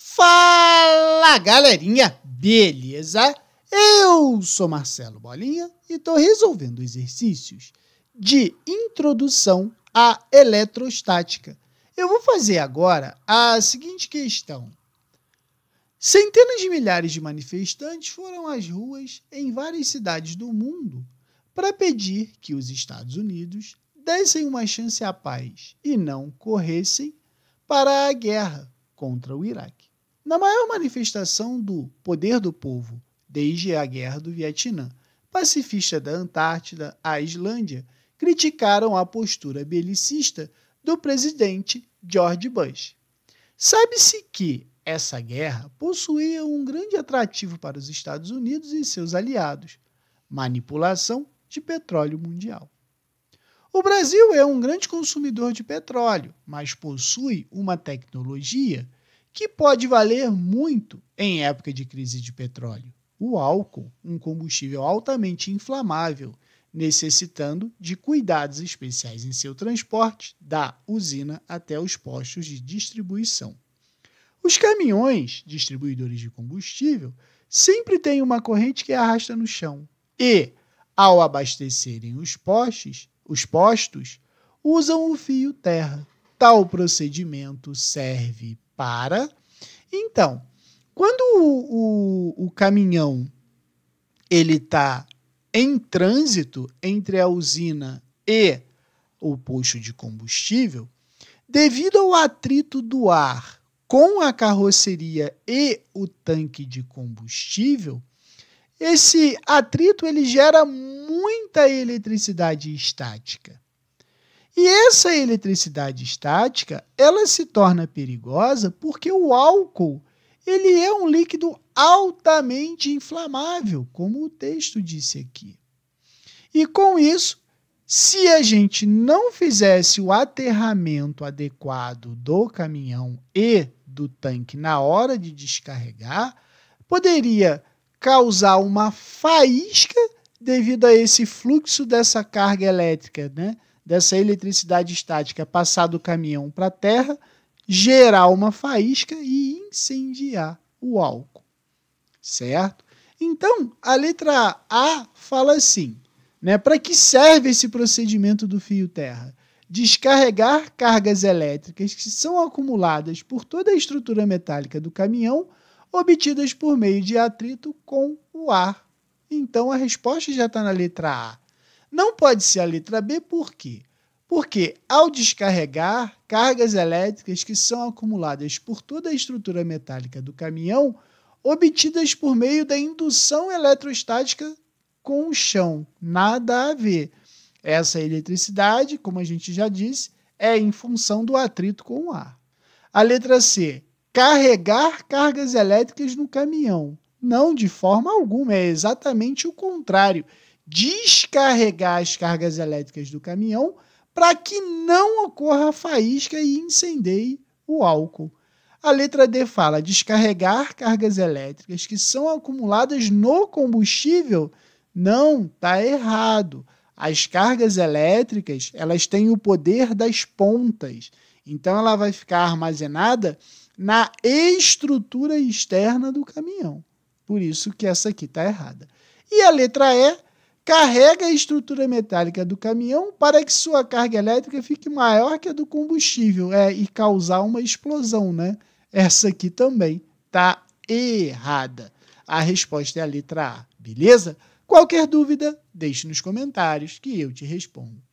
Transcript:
Fala galerinha, beleza? Eu sou Marcelo Bolinha e estou resolvendo exercícios de introdução à eletrostática. Eu vou fazer agora a seguinte questão. Centenas de milhares de manifestantes foram às ruas em várias cidades do mundo para pedir que os Estados Unidos dessem uma chance à paz e não corressem para a guerra contra o Iraque na maior manifestação do poder do povo desde a Guerra do Vietnã. Pacifistas da Antártida a Islândia criticaram a postura belicista do presidente George Bush. Sabe-se que essa guerra possuía um grande atrativo para os Estados Unidos e seus aliados: manipulação de petróleo mundial. O Brasil é um grande consumidor de petróleo, mas possui uma tecnologia que pode valer muito em época de crise de petróleo. O álcool, um combustível altamente inflamável, necessitando de cuidados especiais em seu transporte da usina até os postos de distribuição. Os caminhões, distribuidores de combustível, sempre têm uma corrente que arrasta no chão e, ao abastecerem os postes, os postos usam o fio terra. Tal procedimento serve para. Então, quando o, o, o caminhão ele está em trânsito entre a usina e o posto de combustível, devido ao atrito do ar com a carroceria e o tanque de combustível, esse atrito ele gera muita eletricidade estática. E essa eletricidade estática, ela se torna perigosa porque o álcool, ele é um líquido altamente inflamável, como o texto disse aqui. E com isso, se a gente não fizesse o aterramento adequado do caminhão e do tanque na hora de descarregar, poderia causar uma faísca devido a esse fluxo dessa carga elétrica, né? dessa eletricidade estática passar do caminhão para a terra, gerar uma faísca e incendiar o álcool. Certo? Então, a letra A fala assim, né? Para que serve esse procedimento do fio terra? Descarregar cargas elétricas que são acumuladas por toda a estrutura metálica do caminhão, obtidas por meio de atrito com o ar. Então, a resposta já está na letra A não pode ser a letra B, por quê? Porque ao descarregar cargas elétricas que são acumuladas por toda a estrutura metálica do caminhão, obtidas por meio da indução eletrostática com o chão, nada a ver. Essa eletricidade, como a gente já disse, é em função do atrito com o ar. A letra C, carregar cargas elétricas no caminhão. Não de forma alguma, é exatamente o contrário descarregar as cargas elétricas do caminhão para que não ocorra faísca e incendeie o álcool. A letra D fala descarregar cargas elétricas que são acumuladas no combustível. Não, tá errado. As cargas elétricas, elas têm o poder das pontas. Então ela vai ficar armazenada na estrutura externa do caminhão. Por isso que essa aqui tá errada. E a letra E carrega a estrutura metálica do caminhão para que sua carga elétrica fique maior que a do combustível é, e causar uma explosão, né? Essa aqui também tá errada. A resposta é a letra A, beleza? Qualquer dúvida, deixe nos comentários que eu te respondo.